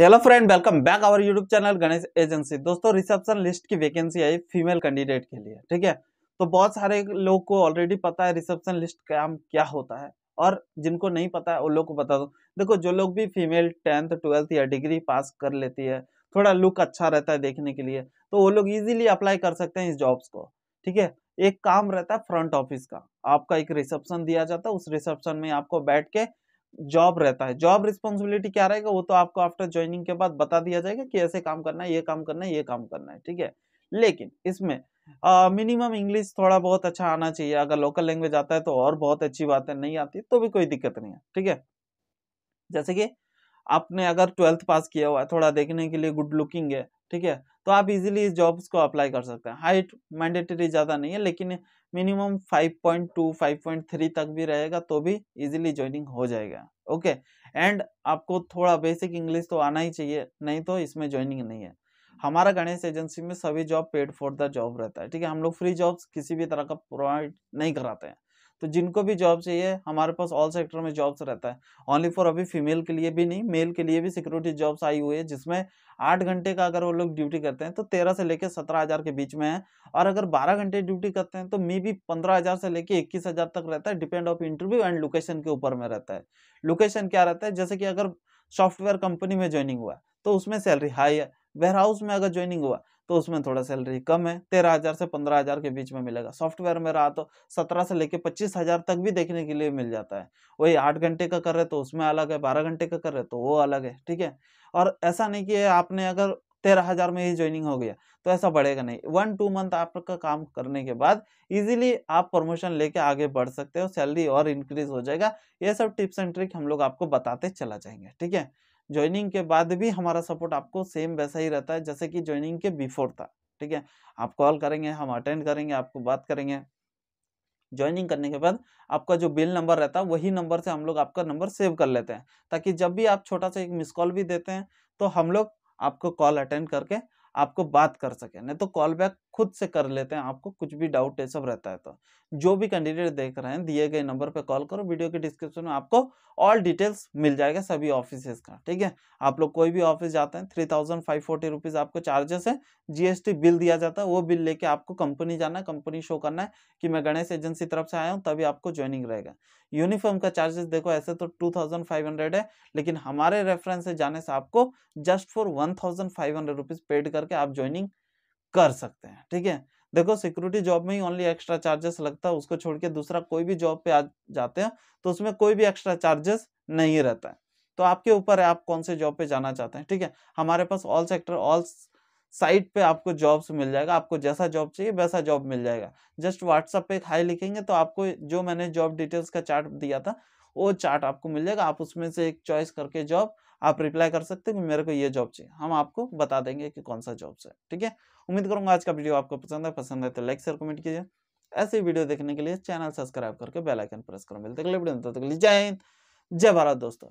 hello friend welcome back our YouTube channel Ganesh agency दोस्तों reception list की vacancy आई female candidate के लिए ठीक है तो बहुत सारे लोग को ऑलरेडी पता है रिसेप्शन लिस्ट काम क्या होता है और जिनको नहीं पता है उन लोग को बता दो देखो जो लोग भी फीमेल टेंथ ट्वेल्थ या डिग्री पास कर लेती है थोड़ा लुक अच्छा रहता है देखने के लिए तो वो लोग ईजिली अप्लाई कर सकते हैं इस जॉब्स को ठीक है एक काम रहता है फ्रंट ऑफिस का आपका एक रिसेप्शन दिया जाता है उस रिसेप्शन में आपको बैठ के जॉब रहता है जॉब रिस्पॉन्सिबिलिटी क्या रहेगा वो तो आपको आफ्टर ज्वाइनिंग के बाद बता दिया जाएगा कि ऐसे काम करना है ये काम करना है ये काम करना है ठीक है लेकिन इसमें मिनिमम इंग्लिश थोड़ा बहुत अच्छा आना चाहिए अगर लोकल लैंग्वेज आता है तो और बहुत अच्छी बात है नहीं आती तो भी कोई दिक्कत नहीं है ठीक है जैसे कि आपने अगर ट्वेल्थ पास किया हुआ है थोड़ा देखने के लिए गुड लुकिंग है ठीक है तो आप इजीली इस जॉब्स को अप्लाई कर सकते हैं हाइट मैंडेटरी ज़्यादा नहीं है लेकिन मिनिमम 5.2 5.3 तक भी रहेगा तो भी इजीली ज्वाइनिंग हो जाएगा ओके एंड आपको थोड़ा बेसिक इंग्लिश तो आना ही चाहिए नहीं तो इसमें ज्वाइनिंग नहीं है हमारा गणेश एजेंसी में सभी job paid for the job रहता है ठीक है हम लोग फ्री जॉब्स किसी भी तरह का प्रोवाइड नहीं कराते हैं तो जिनको भी जॉब चाहिए हमारे पास ऑल सेक्टर में जॉब्स रहता है ओनली फॉर अभी फीमेल के लिए भी नहीं मेल के लिए भी सिक्योरिटी जॉब्स आई हुई है जिसमें आठ घंटे का अगर वो लोग ड्यूटी करते हैं तो तेरह से लेकर सत्रह हज़ार के बीच में है और अगर बारह घंटे ड्यूटी करते हैं तो मे भी पंद्रह हज़ार से लेकर इक्कीस हज़ार तक रहता है depend of interview and location के ऊपर में रहता है लोकेशन क्या रहता है जैसे कि अगर सॉफ्टवेयर कंपनी में ज्वाइनिंग हुआ तो उसमें सैलरी हाई है वेयर हाउस में अगर ज्वाइनिंग हुआ तो उसमें थोड़ा सैलरी कम है तेरह हजार से पंद्रह हजार के बीच में मिलेगा सॉफ्टवेयर में रहा तो सत्रह से लेके पच्चीस हजार तक भी देखने के लिए मिल जाता है वही आठ घंटे का कर रहे तो उसमें अलग है बारह घंटे का कर रहे तो वो अलग है ठीक है और ऐसा नहीं कि आपने अगर तेरह हजार में ही ज्वाइनिंग हो गया तो ऐसा बढ़ेगा नहीं वन टू मंथ आपका काम करने के बाद इजीली आप प्रमोशन लेके आगे बढ़ सकते हो सैलरी और इंक्रीज हो जाएगा ये सब टिप्स एंड ट्रिक हम लोग आपको बताते चला जाएंगे ठीक है ज्वाइनिंग के बाद भी हमारा सपोर्ट आपको सेम वैसा ही रहता है जैसे कि ज्वाइनिंग के बिफोर था ठीक है आप कॉल करेंगे हम अटेंड करेंगे आपको बात करेंगे ज्वाइनिंग करने के बाद आपका जो बिल नंबर रहता है वही नंबर से हम लोग आपका नंबर सेव कर लेते हैं ताकि जब भी आप छोटा सा एक मिस कॉल भी देते हैं तो हम लोग आपको कॉल अटेंड करके आपको बात कर सके नहीं तो कॉल बैक खुद से कर लेते हैं आपको कुछ भी डाउट ये सब रहता है तो जो भी कैंडिडेट देख रहे हैं दिए गए नंबर पे कॉल करो वीडियो के डिस्क्रिप्शन में आपको ऑल डिटेल्स मिल जाएगा सभी ऑफिस का ठीक है आप लोग कोई भी ऑफिस जाते हैं three thousand five forty rupees आपको चार्जेस है जीएसटी बिल दिया जाता है वो बिल लेके आपको कंपनी जाना है कंपनी शो करना है कि मैं गणेश एजेंसी तरफ से आया हूँ तभी आपको ज्वाइनिंग रहेगा यूनिफॉर्म का चार्जेस देखो ऐसे तो टू थाउजेंड फाइव हंड्रेड है लेकिन हमारे रेफरेंस से जाने से आपको just for one thousand five hundred rupees paid करके आप ज्वाइनिंग कर सकते हैं ठीक है देखो सिक्योरिटी जॉब में ही ओनली एक्स्ट्रा चार्जेस लगता है उसको छोड़ के दूसरा कोई भी जॉब पे आ जाते हैं तो उसमें कोई भी एक्स्ट्रा चार्जेस नहीं रहता है तो आपके ऊपर है आप कौन से जॉब पे जाना चाहते हैं ठीक है हमारे पास ऑल सेक्टर ऑल साइट पे आपको जॉब्स मिल जाएगा आपको जैसा जॉब चाहिए वैसा जॉब मिल जाएगा जस्ट व्हाट्सअप पे हाई लिखेंगे तो आपको जो मैंने जॉब डिटेल्स का चार्ट दिया था वो चार्ट आपको मिल जाएगा आप उसमें से एक चॉइस करके जॉब आप रिप्लाई कर सकते हो कि मेरे को ये जॉब चाहिए हम आपको बता देंगे कि कौन सा जॉब है ठीक है उम्मीद करूंगा आज का वीडियो आपको पसंद है पसंद है तो लाइक शेयर कमेंट कीजिए ऐसे वीडियो देखने के लिए चैनल सब्सक्राइब करके बेल आइकन प्रेस करो मिलते अगले वीडियो तो जय हिंद जय भारत दोस्तों